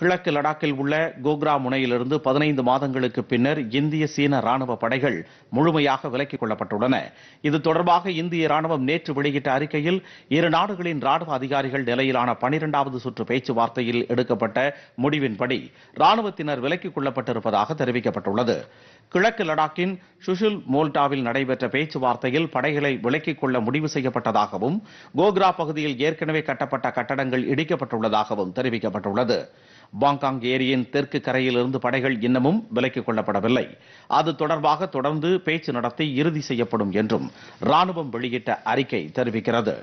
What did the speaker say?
கிழக்கு லடாக்கில் உள்ள கோக்ரா முனையிலிருந்து பதினைந்து மாதங்களுக்கு பின்னர் இந்திய சீன ராணுவ படைகள் முழுமையாக விலக்கிக் கொள்ளப்பட்டுள்ளன இது தொடர்பாக இந்திய ராணுவம் நேற்று வெளியிட்ட அறிக்கையில் இரு நாடுகளின் ராணுவ அதிகாரிகள் நிலையிலான பனிரெண்டாவது சுற்று பேச்சுவார்த்தையில் எடுக்கப்பட்ட முடிவின்படி ராணுவத்தினர் விலக்கிக் கொள்ளப்பட்டிருப்பதாக தெரிவிக்கப்பட்டுள்ளது கிழக்கு லடாக்கின் சுஷில் மோல்டாவில் நடைபெற்ற பேச்சுவார்த்தையில் படைகளை விலக்கிக் கொள்ள முடிவு செய்யப்பட்டதாகவும் கோக்ரா பகுதியில் ஏற்கனவே கட்டப்பட்ட கட்டடங்கள் இடிக்கப்பட்டுள்ளதாகவும் தெரிவிக்கப்பட்டுள்ளது பாங்காங் ஏரியின் தெற்கு கரையிலிருந்து படைகள் இன்னமும் விலக்கிக் கொள்ளப்படவில்லை அது தொடர்பாக தொடர்ந்து பேச்சு நடத்தி இறுதி செய்யப்படும் என்றும் ராணுவம் வெளியிட்ட அறிக்கை தெரிவிக்கிறது